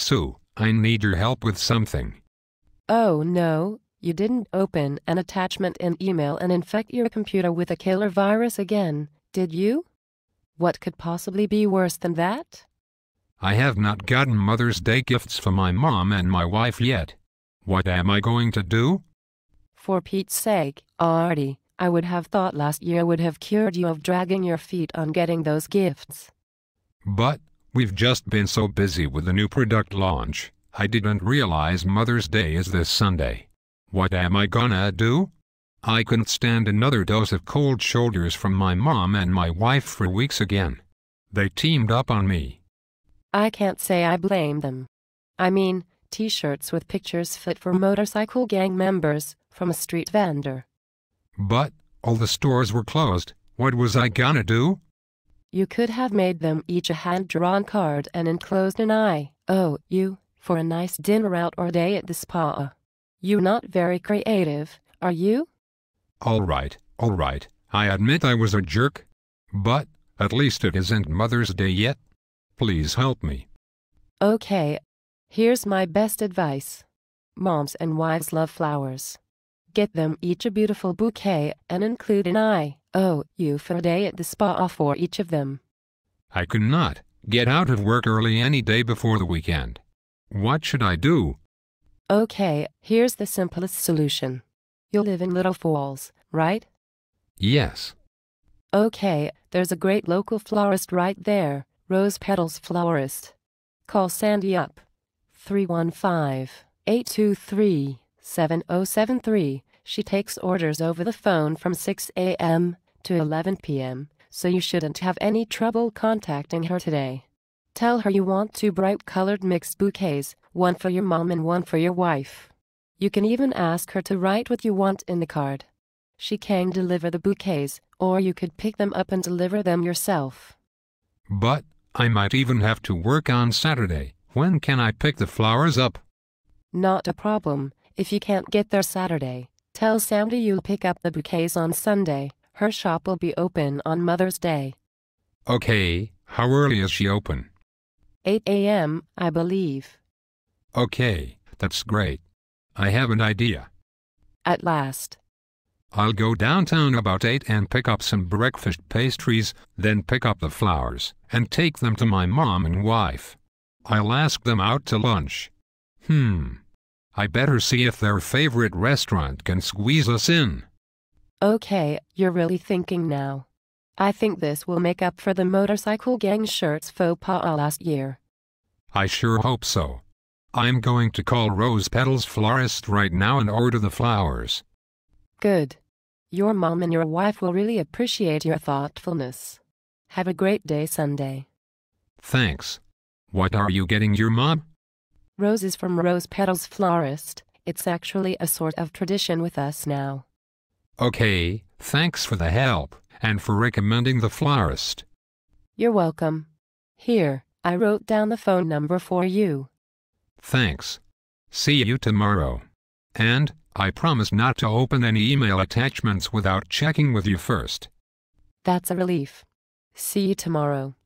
Sue, I need your help with something. Oh no, you didn't open an attachment in email and infect your computer with a killer virus again, did you? What could possibly be worse than that? I have not gotten Mother's Day gifts for my mom and my wife yet. What am I going to do? For Pete's sake, Artie, I would have thought last year would have cured you of dragging your feet on getting those gifts. But We've just been so busy with the new product launch, I didn't realize Mother's Day is this Sunday. What am I gonna do? I couldn't stand another dose of cold shoulders from my mom and my wife for weeks again. They teamed up on me. I can't say I blame them. I mean, t shirts with pictures fit for motorcycle gang members from a street vendor. But, all the stores were closed, what was I gonna do? You could have made them each a hand-drawn card and enclosed an oh, you" for a nice dinner out or day at the spa. You are not very creative, are you? All right, all right, I admit I was a jerk. But, at least it isn't Mother's Day yet. Please help me. Okay. Here's my best advice. Moms and wives love flowers. Get them each a beautiful bouquet and include an IOU oh, for a day at the spa for each of them. I could not get out of work early any day before the weekend. What should I do? Okay, here's the simplest solution. You live in Little Falls, right? Yes. Okay, there's a great local florist right there, Rose Petals Florist. Call Sandy up. 315 823 7073, she takes orders over the phone from 6 a.m. to 11 p.m., so you shouldn't have any trouble contacting her today. Tell her you want two bright colored mixed bouquets, one for your mom and one for your wife. You can even ask her to write what you want in the card. She can deliver the bouquets, or you could pick them up and deliver them yourself. But I might even have to work on Saturday. When can I pick the flowers up? Not a problem. If you can't get there Saturday, tell Sandy you'll pick up the bouquets on Sunday. Her shop will be open on Mother's Day. Okay, how early is she open? 8 a.m., I believe. Okay, that's great. I have an idea. At last. I'll go downtown about 8 and pick up some breakfast pastries, then pick up the flowers, and take them to my mom and wife. I'll ask them out to lunch. Hmm, I better see if their favorite restaurant can squeeze us in. Okay, you're really thinking now. I think this will make up for the motorcycle gang shirts faux pas last year. I sure hope so. I'm going to call Rose Petals Florist right now and order the flowers. Good. Your mom and your wife will really appreciate your thoughtfulness. Have a great day Sunday. Thanks. What are you getting your mom? Roses from Rose Petals Florist. It's actually a sort of tradition with us now. Okay, thanks for the help and for recommending the florist. You're welcome. Here, I wrote down the phone number for you. Thanks. See you tomorrow. And, I promise not to open any email attachments without checking with you first. That's a relief. See you tomorrow.